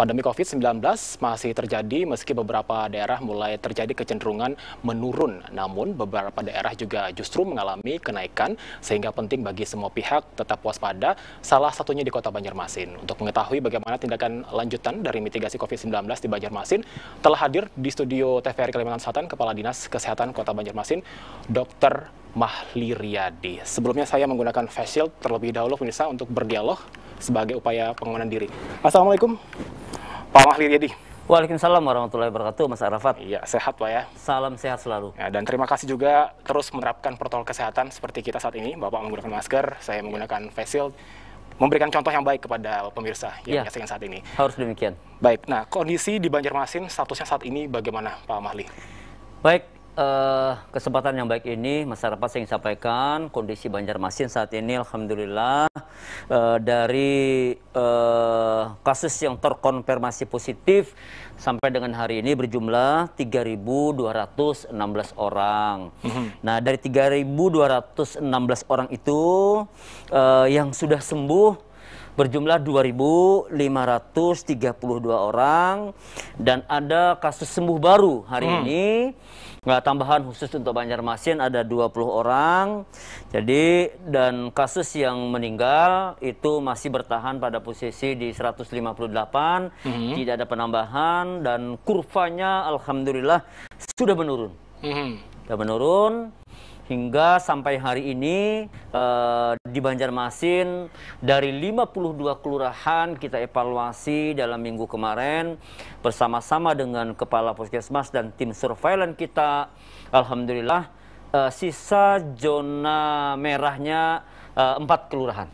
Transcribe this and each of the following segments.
Pandemi COVID-19 masih terjadi meski beberapa daerah mulai terjadi kecenderungan menurun. Namun beberapa daerah juga justru mengalami kenaikan sehingga penting bagi semua pihak tetap waspada salah satunya di kota Banjarmasin. Untuk mengetahui bagaimana tindakan lanjutan dari mitigasi COVID-19 di Banjarmasin telah hadir di studio TVRI Kalimantan Selatan Kepala Dinas Kesehatan Kota Banjarmasin Dr. Mahli Riyadi. Sebelumnya saya menggunakan face shield terlebih dahulu pemirsa untuk berdialog sebagai upaya pengamanan diri. Assalamualaikum. Pak Mahli Yedi. Waalaikumsalam warahmatullahi wabarakatuh, Mas Arafat. Iya, sehat Pak ya. Salam sehat selalu. Ya, dan terima kasih juga terus menerapkan protokol kesehatan seperti kita saat ini. Bapak menggunakan masker, saya menggunakan face shield, memberikan contoh yang baik kepada pemirsa yang ya, saat ini. Harus demikian. Baik, nah kondisi di Banjarmasin statusnya saat ini bagaimana Pak Mahli? Baik, uh, kesempatan yang baik ini masyarakat saya ingin sampaikan kondisi Banjarmasin saat ini alhamdulillah uh, dari uh, kasus yang terkonfirmasi positif sampai dengan hari ini berjumlah 3.216 orang. Mm-hmm. Nah, dari 3.216 orang itu uh, yang sudah sembuh berjumlah 2.532 orang dan ada kasus sembuh baru hari hmm. ini nggak tambahan khusus untuk Banjarmasin ada 20 orang. Jadi dan kasus yang meninggal itu masih bertahan pada posisi di 158, -hmm. tidak ada penambahan dan kurvanya alhamdulillah sudah menurun. -hmm. Sudah menurun hingga sampai hari ini uh, di Banjarmasin dari 52 kelurahan kita evaluasi dalam minggu kemarin bersama-sama dengan kepala puskesmas dan tim surveillance kita alhamdulillah uh, sisa zona merahnya eh, empat 4 kelurahan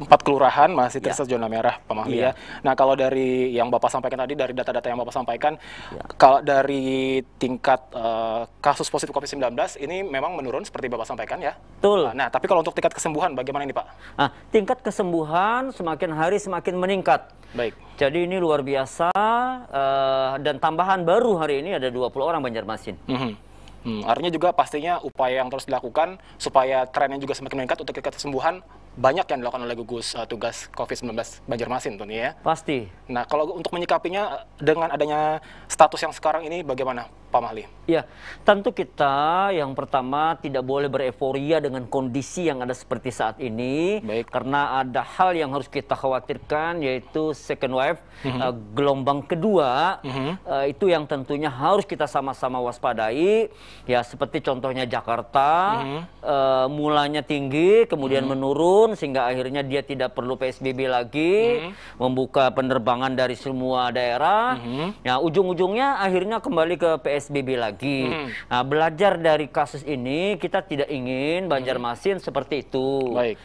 empat kelurahan masih ya. tersesat yeah. zona merah pemahli iya. ya. Nah kalau dari yang bapak sampaikan tadi dari data-data yang bapak sampaikan, yeah. kalau dari tingkat uh, kasus positif COVID-19 ini memang menurun seperti bapak sampaikan ya. Betul. Nah tapi kalau untuk tingkat kesembuhan bagaimana ini pak? Ah tingkat kesembuhan semakin hari semakin meningkat. Baik. Jadi ini luar biasa uh, dan tambahan baru hari ini ada 20 orang Banjarmasin. Mm -hmm. Hmm, artinya juga pastinya upaya yang terus dilakukan supaya trennya juga semakin meningkat untuk tingkat kesembuhan banyak yang dilakukan oleh gugus uh, tugas COVID-19 Banjarmasin tentunya ya. Pasti. Nah, kalau untuk menyikapinya eh, dengan adanya status yang sekarang ini bagaimana Pak Mahli. Ya, tentu kita yang pertama tidak boleh bereforia dengan kondisi yang ada seperti saat ini. Baik. Karena ada hal yang harus kita khawatirkan yaitu second wave, mm -hmm. uh, gelombang kedua. Mm -hmm. uh, itu yang tentunya harus kita sama-sama waspadai. Ya, seperti contohnya Jakarta, mm -hmm. uh, mulanya tinggi, kemudian mm -hmm. menurun sehingga akhirnya dia tidak perlu PSBB lagi, mm -hmm. membuka penerbangan dari semua daerah. Mm -hmm. Nah, ujung-ujungnya akhirnya kembali ke PSBB PSBB lagi. Hmm. Nah, belajar dari kasus ini kita tidak ingin Banjarmasin hmm. seperti itu. Baik.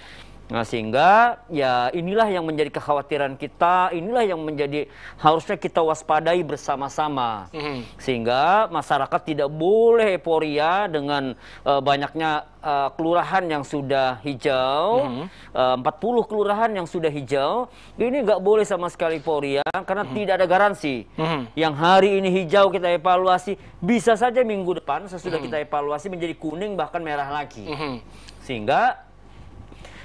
Nah, sehingga ya inilah yang menjadi kekhawatiran kita, inilah yang menjadi harusnya kita waspadai bersama-sama. Mm. Sehingga masyarakat tidak boleh euforia dengan uh, banyaknya uh, kelurahan yang sudah hijau, mm. uh, 40 kelurahan yang sudah hijau. Ini nggak boleh sama sekali euforia karena mm. tidak ada garansi. Mm. Yang hari ini hijau kita evaluasi, bisa saja minggu depan sesudah mm. kita evaluasi menjadi kuning bahkan merah lagi. Mm. Sehingga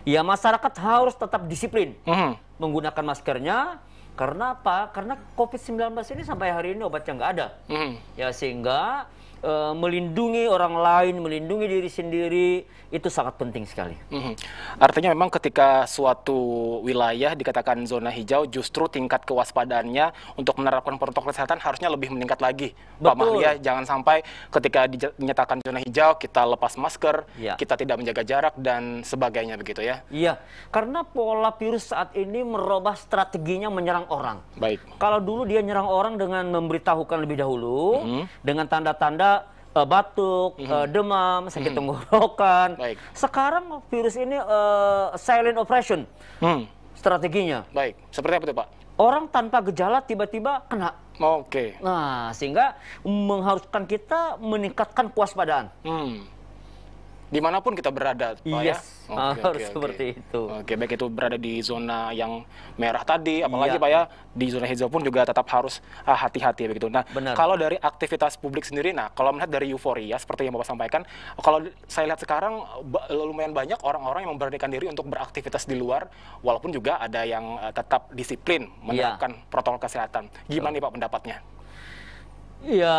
ya masyarakat harus tetap disiplin mm. menggunakan maskernya. Karena apa? Karena COVID-19 ini sampai hari ini obatnya nggak ada. Mm. Ya sehingga Eh, melindungi orang lain, melindungi diri sendiri itu sangat penting sekali. Mm -hmm. Artinya memang ketika suatu wilayah dikatakan zona hijau, justru tingkat kewaspadaannya untuk menerapkan protokol kesehatan harusnya lebih meningkat lagi, Betul. Pak Mahlia. Jangan sampai ketika dinyatakan zona hijau kita lepas masker, ya. kita tidak menjaga jarak dan sebagainya begitu ya? Iya, karena pola virus saat ini merubah strateginya menyerang orang. Baik. Kalau dulu dia nyerang orang dengan memberitahukan lebih dahulu, mm -hmm. dengan tanda-tanda uh, batuk, mm -hmm. uh, demam, sakit mm -hmm. tenggorokan. Baik. Sekarang virus ini uh, silent operation mm. strateginya. Baik. Seperti apa tuh Pak? Orang tanpa gejala tiba-tiba kena. Oke. Okay. Nah, sehingga mengharuskan kita meningkatkan kewaspadaan. Hmm dimanapun kita berada, Pak ya. Okay, ah, harus okay, seperti itu. Oke, okay, baik itu berada di zona yang merah tadi, apalagi iya. Pak ya di zona hijau pun juga tetap harus ah, hati-hati ah, begitu. Nah, Benar. kalau dari aktivitas publik sendiri, nah kalau melihat dari euforia seperti yang Bapak sampaikan, kalau saya lihat sekarang lumayan banyak orang-orang yang memberanikan diri untuk beraktivitas di luar, walaupun juga ada yang eh, tetap disiplin iya. menerapkan protokol kesehatan. Gimana so. nih Pak pendapatnya? Ya,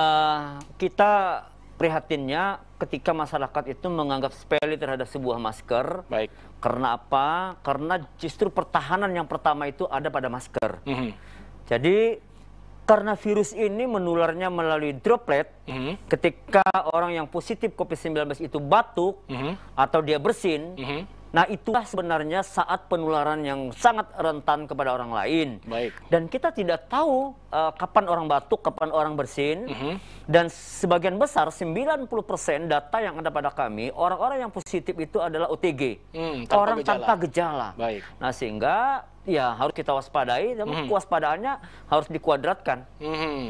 kita prihatinnya ketika masyarakat itu menganggap sepele terhadap sebuah masker. Baik. Karena apa? Karena justru pertahanan yang pertama itu ada pada masker. Mm -hmm. Jadi karena virus ini menularnya melalui droplet, mm -hmm. ketika orang yang positif COVID-19 itu batuk mm -hmm. atau dia bersin, mm -hmm Nah, itulah sebenarnya saat penularan yang sangat rentan kepada orang lain. Baik. Dan kita tidak tahu uh, kapan orang batuk, kapan orang bersin. Mm -hmm. Dan sebagian besar 90% data yang ada pada kami, orang-orang yang positif itu adalah OTG. Mm, tanpa orang gejala. tanpa gejala. Baik. Nah, sehingga ya harus kita waspadai, namun mm -hmm. kewaspadaannya harus dikuadratkan. Mm -hmm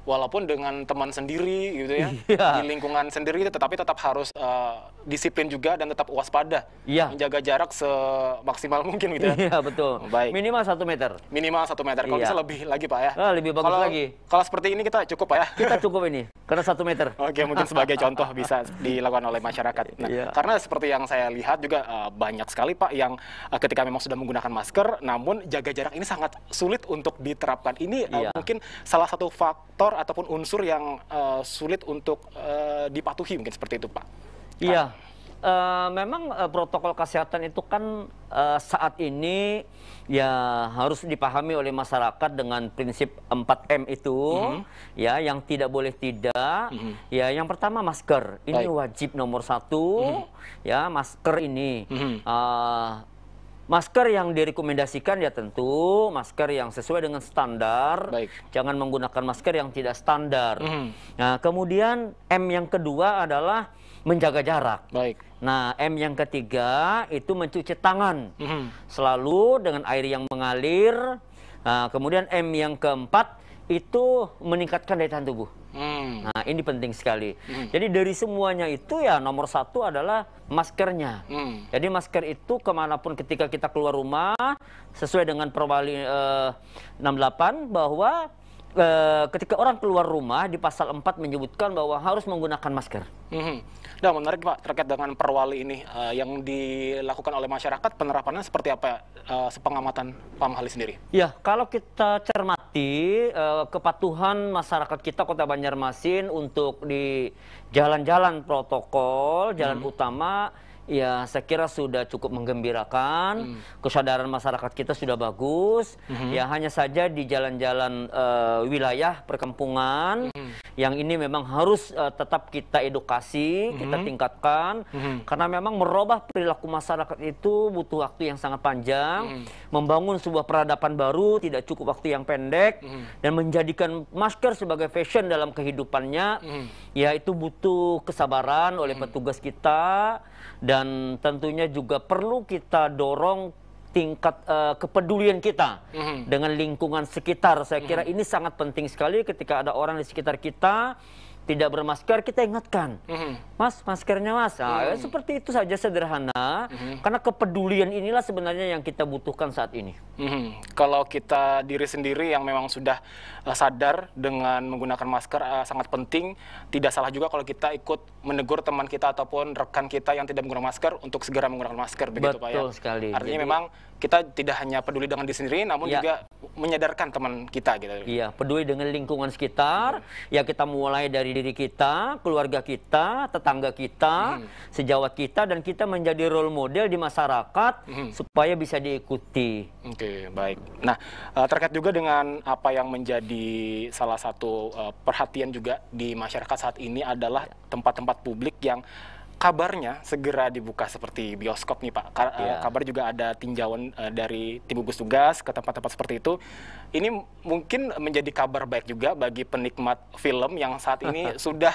walaupun dengan teman sendiri gitu ya yeah. di lingkungan sendiri tetapi tetap harus uh, disiplin juga dan tetap waspada. Iya. Menjaga jarak semaksimal mungkin gitu ya. Iya, betul. Baik. Minimal satu meter. Minimal satu meter. Kalau iya. bisa lebih lagi Pak ya. Ah, lebih bagus kalau, lagi. Kalau seperti ini kita cukup Pak ya. Kita cukup ini. Karena satu meter. Oke, mungkin sebagai contoh bisa dilakukan oleh masyarakat. Nah, iya. Karena seperti yang saya lihat juga eh, banyak sekali Pak yang eh, ketika memang sudah menggunakan masker, namun jaga jarak ini sangat sulit untuk diterapkan. Ini eh, iya. mungkin salah satu faktor ataupun unsur yang sulit untuk dipatuhi mungkin seperti itu Pak. Iya. Uh, memang uh, protokol kesehatan itu kan uh, saat ini ya harus dipahami oleh masyarakat dengan prinsip 4M itu mm -hmm. ya yang tidak boleh tidak mm -hmm. ya yang pertama masker ini Baik. wajib nomor satu mm -hmm. ya masker ini mm -hmm. uh, Masker yang direkomendasikan ya tentu masker yang sesuai dengan standar. Baik. Jangan menggunakan masker yang tidak standar. Mm. Nah, kemudian M yang kedua adalah menjaga jarak. Baik. Nah, M yang ketiga itu mencuci tangan mm -hmm. selalu dengan air yang mengalir. Nah, kemudian M yang keempat itu meningkatkan daya tahan tubuh. Mm. Nah, ini penting sekali. Mm. Jadi dari semuanya itu ya nomor satu adalah maskernya. Mm. Jadi masker itu kemanapun ketika kita keluar rumah sesuai dengan Perwali eh, 68 bahwa e, ketika orang keluar rumah di pasal 4 menyebutkan bahwa harus menggunakan masker. Mm-hmm. Nah, menarik Pak terkait dengan perwali ini uh, yang dilakukan oleh masyarakat penerapannya seperti apa uh, sepengamatan Pak Mahali sendiri? Ya, kalau kita cermati uh, kepatuhan masyarakat kita Kota Banjarmasin untuk di jalan-jalan protokol, jalan hmm utama ya saya kira sudah cukup menggembirakan. Hmm. Kesadaran masyarakat kita sudah bagus. Hmm. Ya hanya saja di jalan-jalan uh, wilayah perkampungan. Hmm yang ini memang harus uh, tetap kita edukasi, mm -hmm. kita mhm. tingkatkan mm -hmm. karena memang merubah perilaku masyarakat itu butuh waktu yang sangat panjang, mm -hmm. membangun sebuah peradaban baru tidak cukup waktu yang pendek mm -hmm. dan menjadikan masker sebagai fashion dalam kehidupannya mm -hmm. ya itu butuh kesabaran oleh mm -hmm. petugas kita dan tentunya juga perlu kita dorong tingkat uh, kepedulian kita mm-hmm. dengan lingkungan sekitar. Saya mhm. kira mm-hmm. ini sangat penting sekali ketika ada orang di sekitar kita tidak bermasker kita ingatkan mhm. mas maskernya mas hmm seperti itu saja sederhana hmm karena kepedulian inilah sebenarnya yang kita butuhkan saat ini hmm kalau kita diri sendiri yang memang sudah eh, sadar dengan menggunakan masker uh, sangat penting tidak salah juga kalau kita ikut menegur teman kita ataupun rekan kita yang tidak menggunakan masker untuk segera menggunakan masker begitu Betul pak ya sekali artinya Jadi, memang kita tidak hanya peduli dengan diri sendiri namun ya. juga menyadarkan teman kita gitu iya peduli dengan lingkungan sekitar hmm ya kita mulai dari dari diri kita, keluarga kita, tetangga kita, hmm. sejawat kita, dan kita menjadi role model di masyarakat hmm. supaya bisa diikuti. Oke, okay, baik. Nah, eh, terkait juga dengan apa yang menjadi salah satu eh, perhatian juga di masyarakat saat ini adalah tempat-tempat publik yang kabarnya segera dibuka seperti bioskop nih Pak. Ka yeah. Iya. Kabar juga ada tinjauan uh, dari tim gugus tugas ke tempat-tempat seperti itu. Ini mungkin menjadi kabar baik juga bagi penikmat film yang saat ini sudah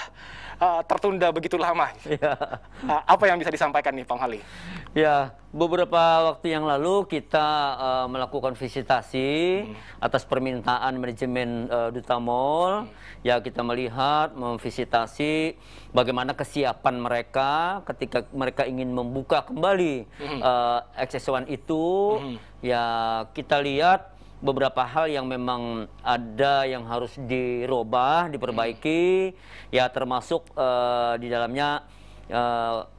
uh, tertunda begitu lama. Yeah. Iya. Uh, apa yang bisa disampaikan nih Pak Hali? Ya, Beberapa waktu yang lalu kita uh, melakukan visitasi hmm. atas permintaan manajemen uh, Duta Mall. Hmm. Ya kita melihat, memvisitasi bagaimana kesiapan mereka ketika mereka ingin membuka kembali hmm. uh, itu. Hmm. Ya kita lihat beberapa hal yang memang ada yang harus dirubah, diperbaiki. Hmm. Ya termasuk uh, di dalamnya. Uh,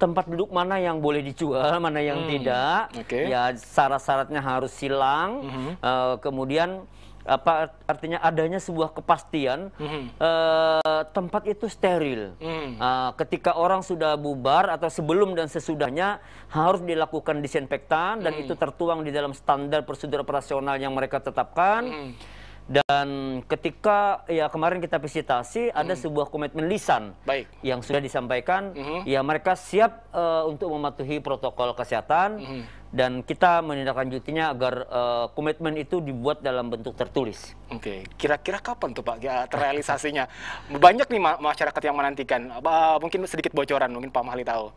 tempat duduk mana yang boleh dijual, mana yang hmm. tidak. Okay. Ya syarat-syaratnya harus silang. Mm -hmm. uh, kemudian apa artinya adanya sebuah kepastian mm -hmm. uh, tempat itu steril. Mm. Uh, ketika orang sudah bubar atau sebelum dan sesudahnya harus dilakukan disinfektan dan hmm. itu tertuang di dalam standar prosedur operasional yang mereka tetapkan. Mm dan ketika ya kemarin kita visitasi ada hmm. sebuah komitmen lisan Baik. yang sudah disampaikan, hmm. ya mereka siap uh, untuk mematuhi protokol kesehatan hmm. dan kita menindaklanjutinya agar uh, komitmen itu dibuat dalam bentuk tertulis. Oke, okay. kira-kira kapan tuh Pak ya, terrealisasinya? Banyak nih ma masyarakat yang menantikan. Uh, mungkin sedikit bocoran, mungkin Pak Mahli tahu.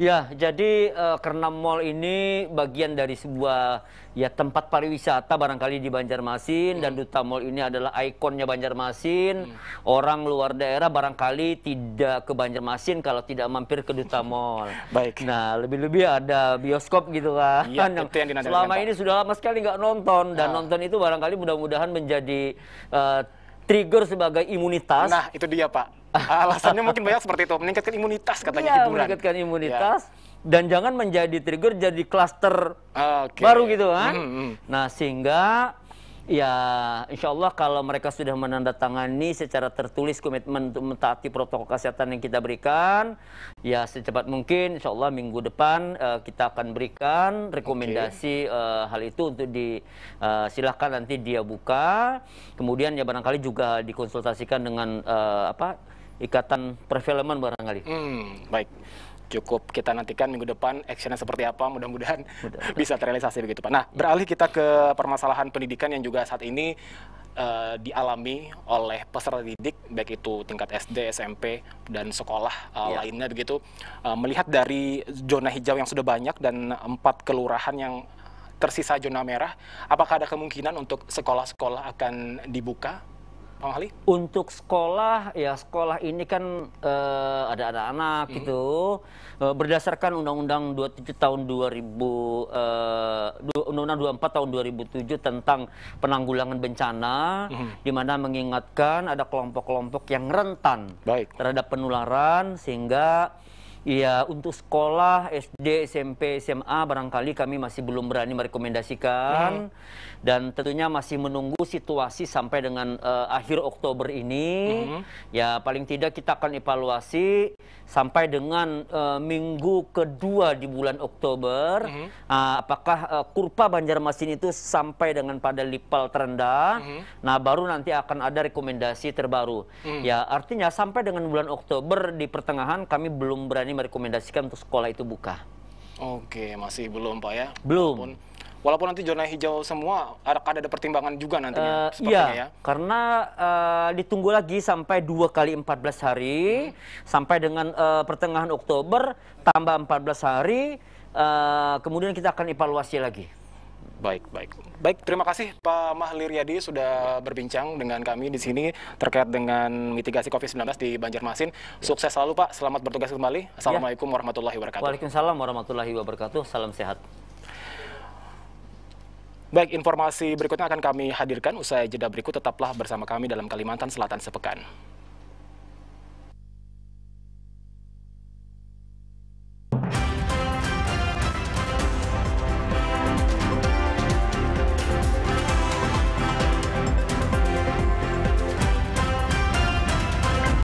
Ya, jadi uh, karena mall ini bagian dari sebuah ya tempat pariwisata barangkali di Banjarmasin hmm. dan Duta Mall ini adalah ikonnya Banjarmasin. Hmm. Orang luar daerah barangkali tidak ke Banjarmasin kalau tidak mampir ke Duta Mall. Baik. Nah, lebih-lebih ada bioskop gitu kan. Ya, yang, itu yang selama ini sudah lama sekali nggak nonton dan nah. nonton itu barangkali mudah-mudahan menjadi uh, trigger sebagai imunitas. Nah, itu dia, Pak Alasannya mungkin banyak seperti itu, meningkatkan imunitas katanya ya, hiburan. meningkatkan iya. imunitas ya. dan jangan menjadi trigger jadi klaster okay. baru gitu kan. mm hmm. Nah, sehingga ya insya Allah kalau mereka sudah menandatangani secara tertulis komitmen untuk mentaati protokol kesehatan yang kita berikan ya secepat mungkin insya Allah minggu depan uh, kita akan berikan rekomendasi okay. uh, eh, hal itu untuk di uh, silahkan nanti dia buka kemudian ya barangkali juga dikonsultasikan dengan uh, apa ikatan perfilman barangkali. Hmm, baik. Cukup kita nantikan minggu depan actionnya seperti apa, mudah-mudahan Mudah. bisa terrealisasi begitu Pak. Nah, beralih kita ke permasalahan pendidikan yang juga saat ini uh, dialami oleh peserta didik, baik itu tingkat SD, SMP, dan sekolah uh, eh, yeah. lainnya begitu. Uh, melihat dari zona hijau yang sudah banyak dan empat kelurahan yang tersisa zona merah, apakah ada kemungkinan untuk sekolah-sekolah akan dibuka Ali? Untuk sekolah, ya sekolah ini kan uh, ada anak-anak hmm. gitu. Uh, berdasarkan Undang-Undang 27 tahun 2000, uh, eh, Undang-Undang 24 tahun 2007 tentang penanggulangan bencana, hmm. di mana mengingatkan ada kelompok-kelompok yang rentan Baik. terhadap penularan, sehingga Iya, untuk sekolah SD, SMP, SMA barangkali kami masih belum berani merekomendasikan hmm. dan tentunya masih menunggu situasi sampai dengan uh, akhir Oktober ini. Hmm. Ya, paling tidak kita akan evaluasi sampai dengan uh, minggu kedua di bulan Oktober hmm. uh, apakah uh, kurva Banjarmasin itu sampai dengan pada lipal terendah. Hmm. Nah, baru nanti akan ada rekomendasi terbaru. Hmm. Ya, artinya sampai dengan bulan Oktober di pertengahan kami belum berani berani merekomendasikan untuk sekolah itu buka. Oke, masih belum Pak ya? Belum. Walaupun, walaupun nanti zona hijau semua, akan ada pertimbangan juga nantinya uh, Iya, ya? karena uh, ditunggu lagi sampai 2 kali 14 hari, hmm. sampai dengan uh, pertengahan Oktober, tambah 14 hari, uh, kemudian kita akan evaluasi lagi. Baik, baik. Baik, terima kasih Pak Mahlir Yadi sudah berbincang dengan kami di sini terkait dengan mitigasi COVID-19 di Banjarmasin. Sukses selalu Pak, selamat bertugas kembali. Ya. Assalamualaikum ya. warahmatullahi wabarakatuh. Waalaikumsalam warahmatullahi wabarakatuh, salam sehat. Baik, informasi berikutnya akan kami hadirkan usai jeda berikut. Tetaplah bersama kami dalam Kalimantan Selatan Sepekan.